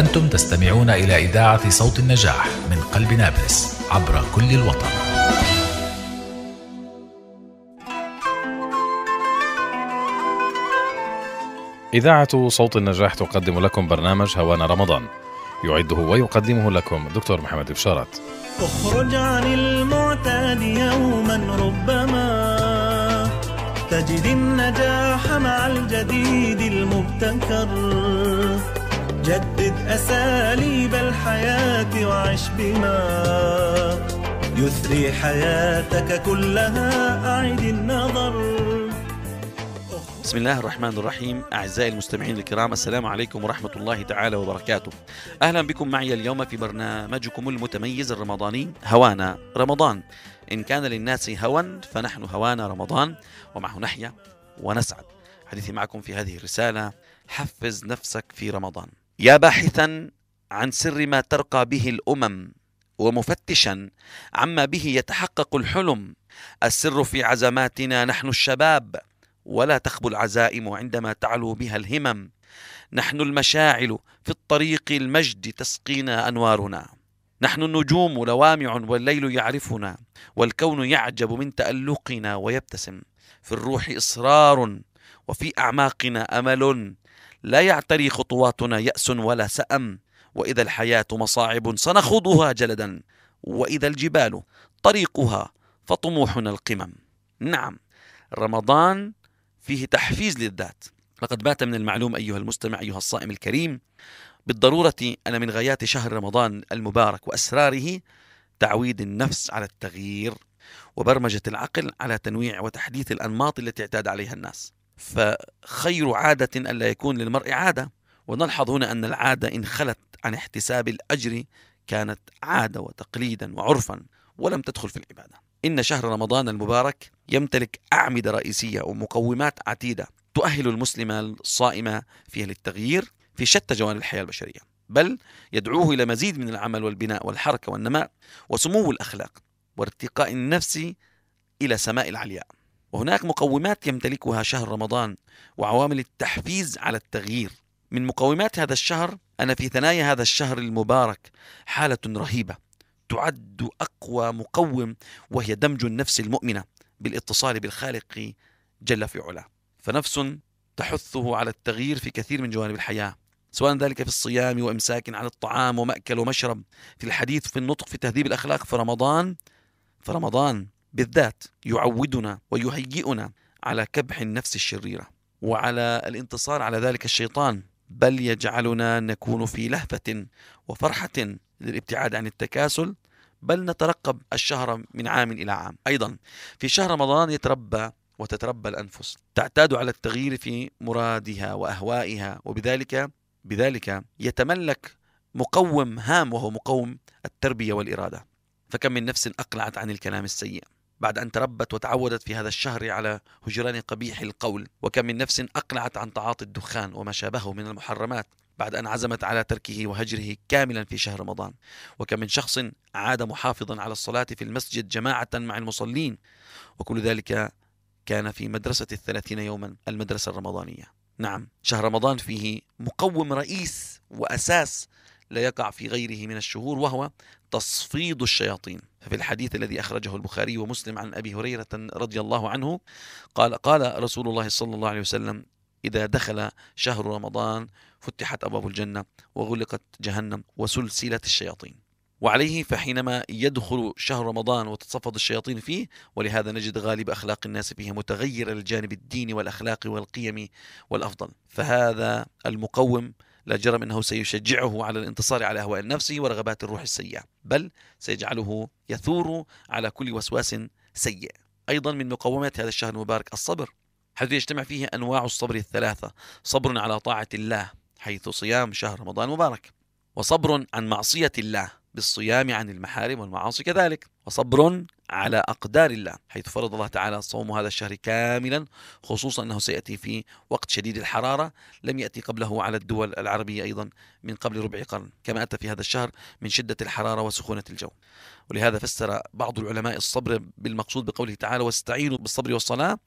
أنتم تستمعون إلى إذاعة صوت النجاح من قلب نابلس عبر كل الوطن. إذاعة صوت النجاح تقدم لكم برنامج هوانا رمضان. يعده ويقدمه لكم دكتور محمد بشارات. اخرج عن المعتاد يوما ربما تجد النجاح مع الجديد المبتكر جدد أساليب الحياة وعش بما يثري حياتك كلها أعد النظر بسم الله الرحمن الرحيم أعزائي المستمعين الكرام السلام عليكم ورحمة الله تعالى وبركاته أهلا بكم معي اليوم في برنامجكم المتميز الرمضاني هوانا رمضان إن كان للناس هوى فنحن هوانا رمضان ومعه نحيا ونسعد حديثي معكم في هذه الرسالة حفز نفسك في رمضان يا باحثا عن سر ما ترقى به الامم ومفتشا عما به يتحقق الحلم السر في عزماتنا نحن الشباب ولا تخبو العزائم عندما تعلو بها الهمم نحن المشاعل في الطريق المجد تسقينا انوارنا نحن النجوم لوامع والليل يعرفنا والكون يعجب من تالقنا ويبتسم في الروح اصرار وفي اعماقنا امل لا يعتري خطواتنا يأس ولا سأم وإذا الحياة مصاعب سنخوضها جلدا وإذا الجبال طريقها فطموحنا القمم نعم رمضان فيه تحفيز للذات لقد بات من المعلوم أيها المستمع أيها الصائم الكريم بالضرورة أن من غايات شهر رمضان المبارك وأسراره تعويد النفس على التغيير وبرمجة العقل على تنويع وتحديث الأنماط التي اعتاد عليها الناس فخير عادة ألا يكون للمرء عادة ونلحظ هنا أن العادة إن خلت عن احتساب الأجر كانت عادة وتقليدا وعرفا ولم تدخل في العبادة إن شهر رمضان المبارك يمتلك أعمدة رئيسية ومقومات عتيدة تؤهل المسلم الصائم فيها للتغيير في شتى جوانب الحياة البشرية بل يدعوه إلى مزيد من العمل والبناء والحركة والنماء وسمو الأخلاق وارتقاء النفس إلى سماء العلياء وهناك مقومات يمتلكها شهر رمضان وعوامل التحفيز على التغيير من مقومات هذا الشهر أنا في ثنايا هذا الشهر المبارك حالة رهيبة تعد أقوى مقوم وهي دمج النفس المؤمنة بالاتصال بالخالق جل في علاه فنفس تحثه على التغيير في كثير من جوانب الحياة سواء ذلك في الصيام وإمساك عن الطعام ومأكل ومشرب في الحديث في النطق في تهذيب الأخلاق في رمضان فرمضان بالذات يعودنا ويهيئنا على كبح النفس الشريره وعلى الانتصار على ذلك الشيطان بل يجعلنا نكون في لهفه وفرحه للابتعاد عن التكاسل بل نترقب الشهر من عام الى عام ايضا في شهر رمضان يتربى وتتربى الانفس تعتاد على التغيير في مرادها واهوائها وبذلك بذلك يتملك مقوم هام وهو مقوم التربيه والاراده فكم من نفس اقلعت عن الكلام السيء بعد أن تربت وتعودت في هذا الشهر على هجران قبيح القول وكم من نفس أقلعت عن تعاطي الدخان وما شابهه من المحرمات بعد أن عزمت على تركه وهجره كاملا في شهر رمضان وكم من شخص عاد محافظا على الصلاة في المسجد جماعة مع المصلين وكل ذلك كان في مدرسة الثلاثين يوما المدرسة الرمضانية نعم شهر رمضان فيه مقوم رئيس وأساس لا يقع في غيره من الشهور وهو تصفيد الشياطين ففي الحديث الذي أخرجه البخاري ومسلم عن أبي هريرة رضي الله عنه قال قال رسول الله صلى الله عليه وسلم إذا دخل شهر رمضان فتحت أبواب الجنة وغلقت جهنم وسلسلت الشياطين وعليه فحينما يدخل شهر رمضان وتتصفد الشياطين فيه ولهذا نجد غالب أخلاق الناس فيه متغير الجانب الديني والأخلاق والقيم والأفضل فهذا المقوم لا جرم انه سيشجعه على الانتصار على اهواء النفس ورغبات الروح السيئه بل سيجعله يثور على كل وسواس سيء ايضا من مقومات هذا الشهر المبارك الصبر حيث يجتمع فيه انواع الصبر الثلاثه صبر على طاعه الله حيث صيام شهر رمضان المبارك وصبر عن معصيه الله بالصيام عن المحارم والمعاصي كذلك وصبر على أقدار الله حيث فرض الله تعالى صوم هذا الشهر كاملا خصوصا أنه سيأتي في وقت شديد الحرارة لم يأتي قبله على الدول العربية أيضا من قبل ربع قرن كما أتى في هذا الشهر من شدة الحرارة وسخونة الجو ولهذا فسر بعض العلماء الصبر بالمقصود بقوله تعالى واستعينوا بالصبر والصلاة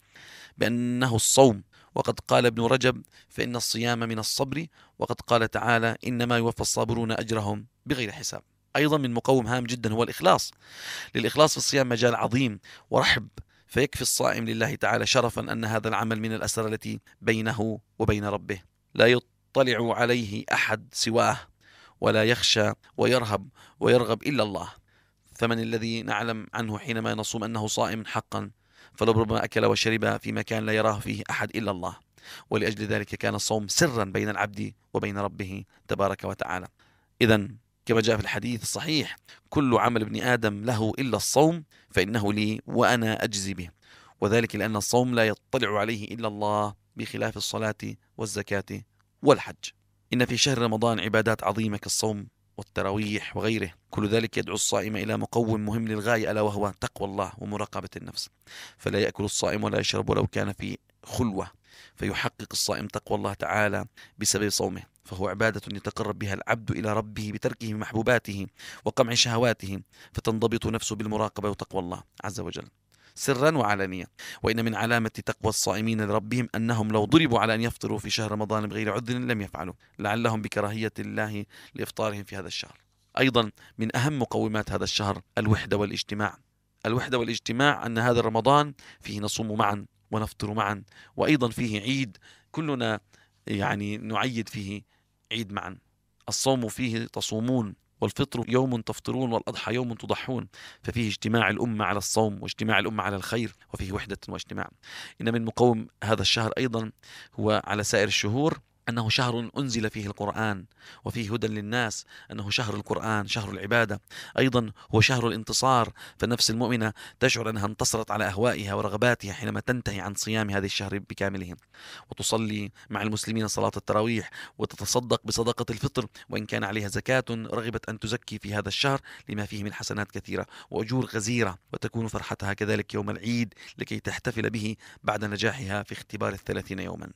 بأنه الصوم وقد قال ابن رجب فإن الصيام من الصبر وقد قال تعالى إنما يوفى الصابرون أجرهم بغير حساب أيضا من مقوم هام جدا هو الإخلاص للإخلاص في الصيام مجال عظيم ورحب فيكفي الصائم لله تعالى شرفا أن هذا العمل من الأسر التي بينه وبين ربه لا يطلع عليه أحد سواه ولا يخشى ويرهب ويرغب إلا الله فمن الذي نعلم عنه حينما نصوم أنه صائم حقا فلربما أكل وشرب في مكان لا يراه فيه أحد إلا الله ولأجل ذلك كان الصوم سرا بين العبد وبين ربه تبارك وتعالى إذا كما جاء في الحديث الصحيح كل عمل ابن آدم له إلا الصوم فإنه لي وأنا أجزي به وذلك لأن الصوم لا يطلع عليه إلا الله بخلاف الصلاة والزكاة والحج إن في شهر رمضان عبادات عظيمة كالصوم والتراويح وغيره كل ذلك يدعو الصائم إلى مقوم مهم للغاية ألا وهو تقوى الله ومراقبة النفس فلا يأكل الصائم ولا يشرب ولو كان في خلوة فيحقق الصائم تقوى الله تعالى بسبب صومه فهو عبادة يتقرب بها العبد إلى ربه بتركه محبوباته وقمع شهواته فتنضبط نفسه بالمراقبة وتقوى الله عز وجل سرا وعلانية وإن من علامة تقوى الصائمين لربهم أنهم لو ضربوا على أن يفطروا في شهر رمضان بغير عذر لم يفعلوا لعلهم بكراهية الله لإفطارهم في هذا الشهر أيضا من أهم مقومات هذا الشهر الوحدة والاجتماع الوحدة والاجتماع أن هذا رمضان فيه نصوم معا ونفطر معا وأيضا فيه عيد كلنا يعني نعيد فيه عيد معا الصوم فيه تصومون والفطر يوم تفطرون والأضحى يوم تضحون ففيه اجتماع الأمة على الصوم واجتماع الأمة على الخير وفيه وحدة واجتماع إن من مقوم هذا الشهر أيضا هو على سائر الشهور أنه شهر أنزل فيه القرآن وفيه هدى للناس أنه شهر القرآن شهر العبادة أيضا هو شهر الانتصار فالنفس المؤمنة تشعر أنها انتصرت على أهوائها ورغباتها حينما تنتهي عن صيام هذا الشهر بكامله وتصلي مع المسلمين صلاة التراويح وتتصدق بصدقة الفطر وإن كان عليها زكاة رغبت أن تزكي في هذا الشهر لما فيه من حسنات كثيرة وأجور غزيرة وتكون فرحتها كذلك يوم العيد لكي تحتفل به بعد نجاحها في اختبار الثلاثين يوما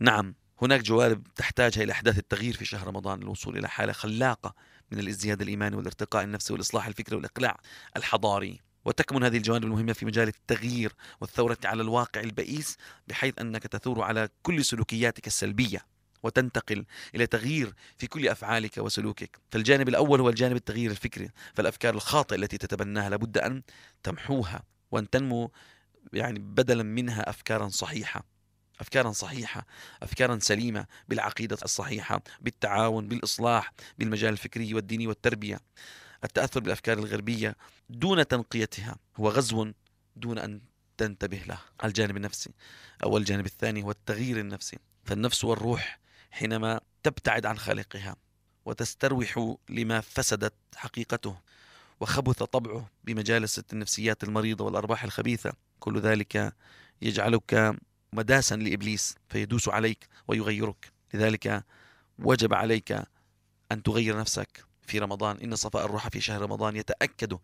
نعم هناك جوانب تحتاجها إلى إحداث التغيير في شهر رمضان للوصول إلى حالة خلاقة من الازدياد الإيماني والارتقاء النفسي والإصلاح الفكري والإقلاع الحضاري وتكمن هذه الجوانب المهمة في مجال التغيير والثورة على الواقع البئيس بحيث أنك تثور على كل سلوكياتك السلبية وتنتقل الى تغيير في كل افعالك وسلوكك، فالجانب الاول هو الجانب التغيير الفكري، فالافكار الخاطئه التي تتبناها لابد ان تمحوها وان تنمو يعني بدلا منها افكارا صحيحه. افكارا صحيحه افكارا سليمه بالعقيده الصحيحه بالتعاون بالاصلاح بالمجال الفكري والديني والتربيه التاثر بالافكار الغربيه دون تنقيتها هو غزو دون ان تنتبه له الجانب النفسي او الجانب الثاني هو التغيير النفسي فالنفس والروح حينما تبتعد عن خالقها وتستروح لما فسدت حقيقته وخبث طبعه بمجالسه النفسيات المريضه والارباح الخبيثه كل ذلك يجعلك مداسا لابليس فيدوس عليك ويغيرك لذلك وجب عليك ان تغير نفسك في رمضان ان صفاء الروح في شهر رمضان يتاكد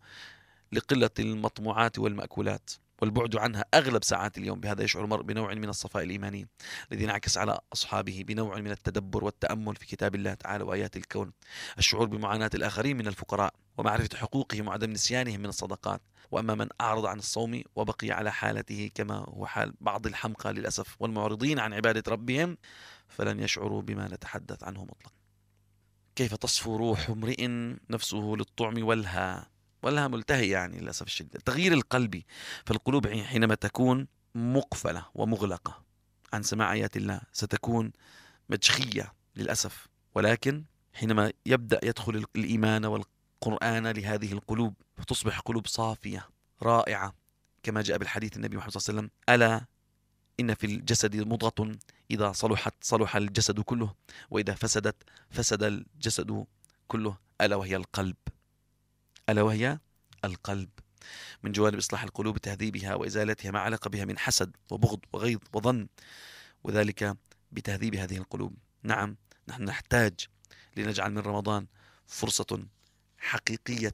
لقله المطموعات والماكولات والبعد عنها أغلب ساعات اليوم بهذا يشعر المرء بنوع من الصفاء الإيماني الذي انعكس على أصحابه بنوع من التدبر والتأمل في كتاب الله تعالى وآيات الكون الشعور بمعاناة الآخرين من الفقراء ومعرفة حقوقهم وعدم نسيانهم من الصدقات وأما من أعرض عن الصوم وبقي على حالته كما هو حال بعض الحمقى للأسف والمعرضين عن عبادة ربهم فلن يشعروا بما نتحدث عنه مطلقا كيف تصفو روح امرئ نفسه للطعم والهى ولها ملتهي يعني للأسف الشديد التغيير القلبي في القلوب حينما تكون مقفلة ومغلقة عن سماع آيات الله ستكون مجخية للأسف ولكن حينما يبدأ يدخل الإيمان والقرآن لهذه القلوب تصبح قلوب صافية رائعة كما جاء بالحديث النبي محمد صلى الله عليه وسلم ألا إن في الجسد مضغة إذا صلحت صلح الجسد كله وإذا فسدت فسد الجسد كله ألا وهي القلب ألا وهي القلب من جوانب إصلاح القلوب تهذيبها وإزالتها ما علق بها من حسد وبغض وغيظ وظن وذلك بتهذيب هذه القلوب نعم نحن نحتاج لنجعل من رمضان فرصة حقيقية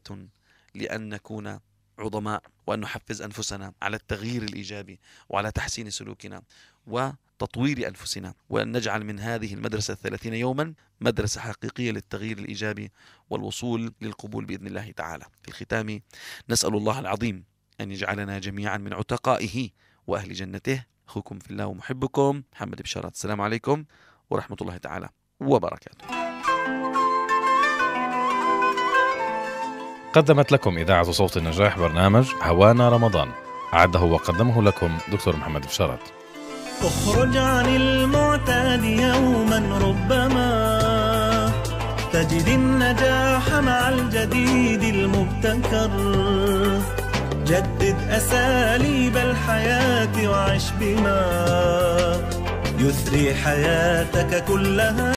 لأن نكون عظماء وأن نحفز أنفسنا على التغيير الإيجابي وعلى تحسين سلوكنا و تطوير أنفسنا وأن نجعل من هذه المدرسة الثلاثين يوما مدرسة حقيقية للتغيير الإيجابي والوصول للقبول بإذن الله تعالى في الختام نسأل الله العظيم أن يجعلنا جميعا من عتقائه وأهل جنته أخوكم في الله ومحبكم محمد بشارات السلام عليكم ورحمة الله تعالى وبركاته قدمت لكم إذاعة صوت النجاح برنامج هوانا رمضان أعده وقدمه لكم دكتور محمد بشارات اخرج عن المعتاد يوما ربما تجد النجاح مع الجديد المبتكر جدد أساليب الحياة وعش بما يثري حياتك كلها